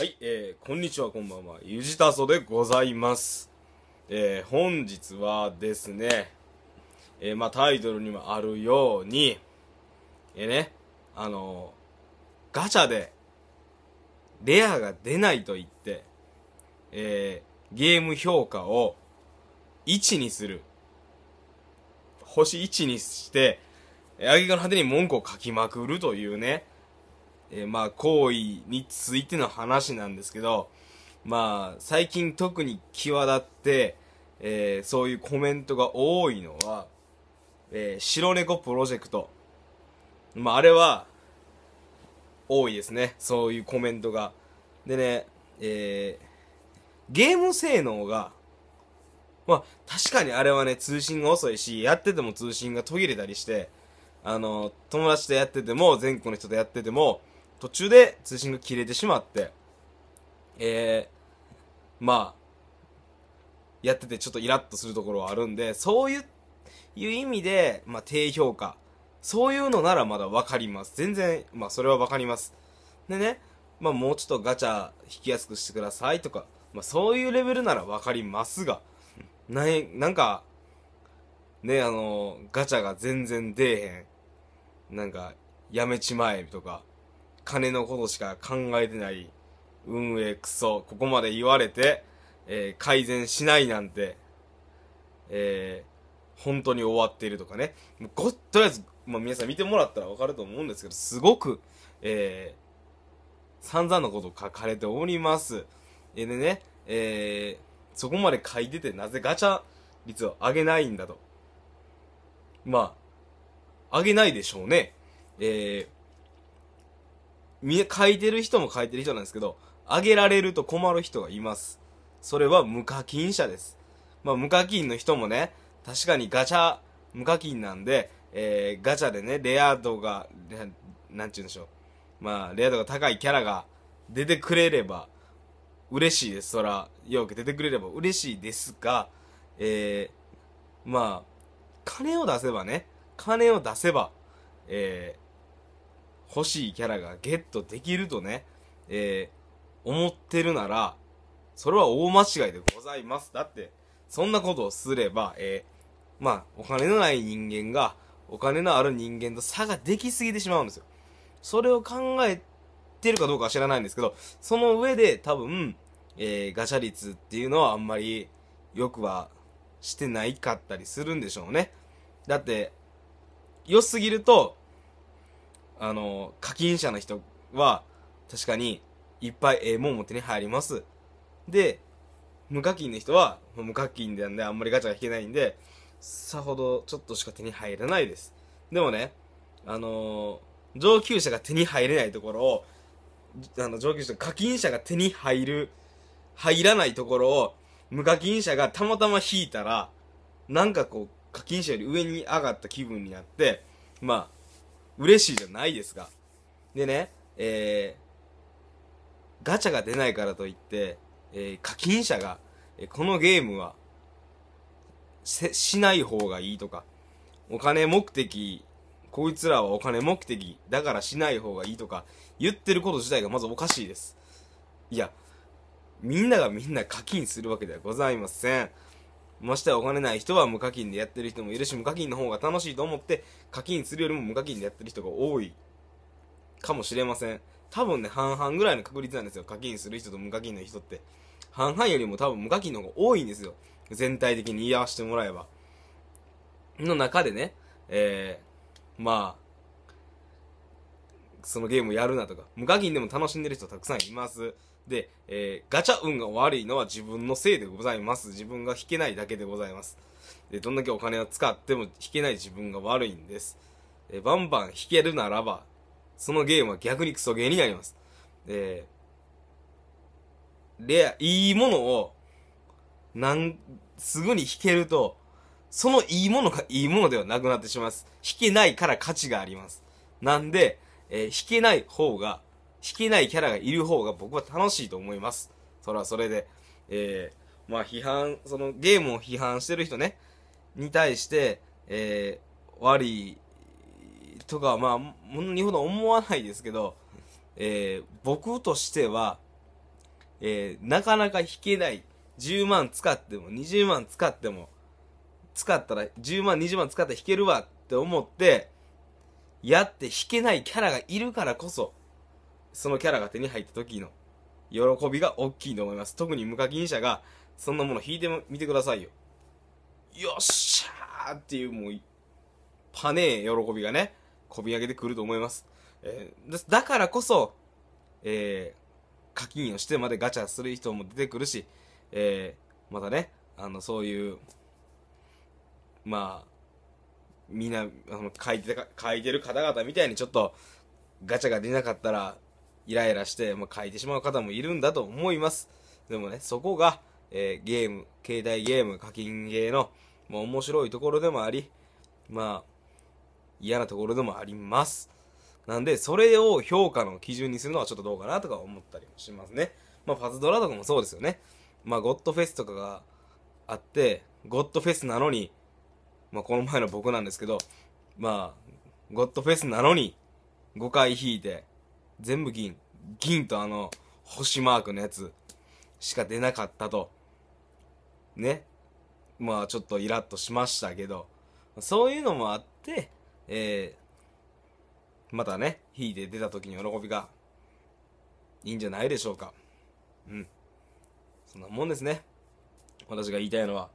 はい、えー、こんにちは、こんばんは。ゆじたそでございます。えー、本日はですね、えー、まあ、タイトルにもあるように、えー、ね、あのー、ガチャで、レアが出ないと言って、えー、ゲーム評価を1にする。星1にして、あげがの果てに文句を書きまくるというね、えー、まあ、行為についての話なんですけど、まあ、最近特に際立って、えー、そういうコメントが多いのは、えー、白猫プロジェクト。まあ、あれは、多いですね。そういうコメントが。でね、えー、ゲーム性能が、まあ、確かにあれはね、通信が遅いし、やってても通信が途切れたりして、あの、友達とやってても、全国の人とやってても、途中で通信が切れてしまって、えー、まあ、やっててちょっとイラッとするところはあるんで、そういう、いう意味で、まあ、低評価。そういうのならまだわかります。全然、まあ、それはわかります。でね、まあ、もうちょっとガチャ引きやすくしてくださいとか、まあ、そういうレベルならわかりますが、な、なんか、ね、あの、ガチャが全然出えへん。なんか、やめちまえとか、金のことしか考えてない、運営クソ、ここまで言われて、えー、改善しないなんて、えー、本当に終わっているとかね。もうご、とりあえず、まあ、皆さん見てもらったらわかると思うんですけど、すごく、えー、散々なこと書かれております。えー、でね、えー、そこまで書いてて、なぜガチャ率を上げないんだと。まあ、上げないでしょうね。えー、書いてる人も書いてる人なんですけど、あげられると困る人がいます。それは無課金者です。まあ、無課金の人もね、確かにガチャ、無課金なんで、えー、ガチャでね、レア度が、なんちゅうんでしょう。まあ、レア度が高いキャラが出てくれれば、嬉しいです。そら、よく出てくれれば嬉しいですが、えー、まあ、金を出せばね、金を出せば、えー、欲しいキャラがゲットできるとね、えー、思ってるなら、それは大間違いでございます。だって、そんなことをすれば、えー、まあ、お金のない人間が、お金のある人間と差ができすぎてしまうんですよ。それを考えてるかどうかは知らないんですけど、その上で多分、えー、ガシャ率っていうのはあんまりよくはしてないかったりするんでしょうね。だって、良すぎると、あの、課金者の人は、確かに、いっぱいええもんも手に入ります。で、無課金の人は、無課金なんであんまりガチャが引けないんで、さほどちょっとしか手に入らないです。でもね、あのー、上級者が手に入れないところを、あの、上級者、課金者が手に入る、入らないところを、無課金者がたまたま引いたら、なんかこう、課金者より上に上がった気分になって、まあ、嬉しいじゃないですか。でね、えー、ガチャが出ないからといって、えー、課金者が、えー、このゲームは、しない方がいいとか、お金目的、こいつらはお金目的だからしない方がいいとか、言ってること自体がまずおかしいです。いや、みんながみんな課金するわけではございません。ましてお金ない人は無課金でやってる人もいるし、無課金の方が楽しいと思って、課金するよりも無課金でやってる人が多いかもしれません。多分ね、半々ぐらいの確率なんですよ。課金する人と無課金の人って。半々よりも多分無課金の方が多いんですよ。全体的に言い合わせてもらえば。の中でね、えー、まあ、そのゲームをやるなとか、無課金でも楽しんでる人たくさんいます。で、えー、ガチャ運が悪いのは自分のせいでございます。自分が引けないだけでございます。で、どんだけお金を使っても引けない自分が悪いんです。えバンバン引けるならば、そのゲームは逆にクソゲーになります。で、レア、いいものを、なん、すぐに引けると、そのいいものがいいものではなくなってしまいます。引けないから価値があります。なんで、えー、引けない方が弾けないキャラがいる方が僕は楽しいと思います。それはそれで。えー、まあ批判、そのゲームを批判してる人ね、に対して、えー、悪いとかはまあ、ものにほど思わないですけど、えー、僕としては、えー、なかなか弾けない。10万使っても、20万使っても、使ったら、10万、20万使ったら弾けるわって思って、やって弾けないキャラがいるからこそ、そのキャラが手に入った時の喜びが大きいと思います。特に無課金者がそんなもの引いてみてくださいよ。よっしゃーっていうもう、パネー喜びがね、こび上げてくると思います。えー、だからこそ、えー、課金をしてまでガチャする人も出てくるし、えー、またね、あの、そういう、まあ、みんな、あの、書いてた、書いてる方々みたいにちょっと、ガチャが出なかったら、イライラして、まあ、書いてしまう方もいるんだと思います。でもね、そこが、えー、ゲーム、携帯ゲーム、課金ゲーの、まあ、面白いところでもあり、まあ、嫌なところでもあります。なんで、それを評価の基準にするのはちょっとどうかなとか思ったりもしますね。まあ、パズドラとかもそうですよね。まあ、ゴッドフェスとかがあって、ゴッドフェスなのに、まあ、この前の僕なんですけど、まあ、ゴッドフェスなのに、5回引いて、全部銀。銀とあの、星マークのやつしか出なかったと。ね。まあちょっとイラッとしましたけど、そういうのもあって、えー、またね、引いて出た時に喜びがいいんじゃないでしょうか。うん。そんなもんですね。私が言いたいのは。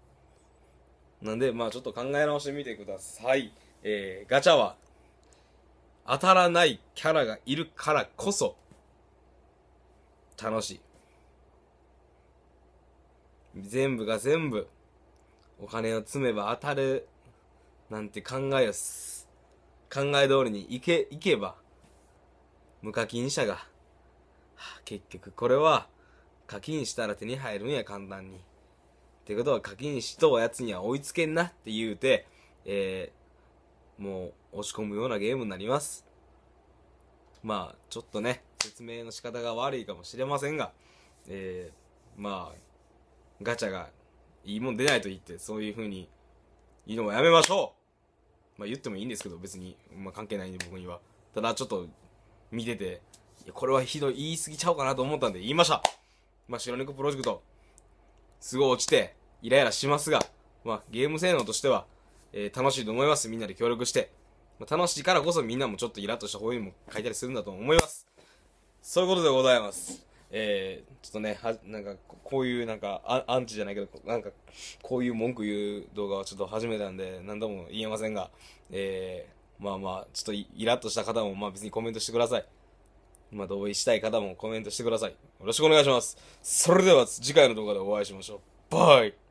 なんで、まあちょっと考え直してみてください。えー、ガチャは当たらないキャラがいるからこそ、楽しい。全部が全部、お金を積めば当たる、なんて考えをす、考え通りにいけ、行けば、無課金者が、はあ、結局これは、課金したら手に入るんや、簡単に。ってことは課金しとおやつには追いつけんなって言うて、えー、もう押し込むようなゲームになります。まあ、ちょっとね、説明の仕方が悪いかもしれませんが、えー、まあ、ガチャがいいもん出ないと言って、そういう風に言うのもやめましょうまあ言ってもいいんですけど、別に、まあ関係ないんで僕には。ただちょっと、見てて、いや、これはひどい、言い過ぎちゃおうかなと思ったんで言いました。まあ白猫プロジェクト、すごい落ちて、イライラしますが、まあゲーム性能としては、えー、楽しいと思います。みんなで協力して。まあ、楽しいからこそみんなもちょっとイラッとした方にも書いたりするんだと思います。そういうことでございます。えー、ちょっとね、は、なんか、こういうなんかア、ンチじゃないけど、なんか、こういう文句言う動画をちょっと始めたんで、何度も言えませんが、えー、まあまあ、ちょっとイラッとした方も、まあ別にコメントしてください。まあ同意したい方もコメントしてください。よろしくお願いします。それでは次回の動画でお会いしましょう。バイ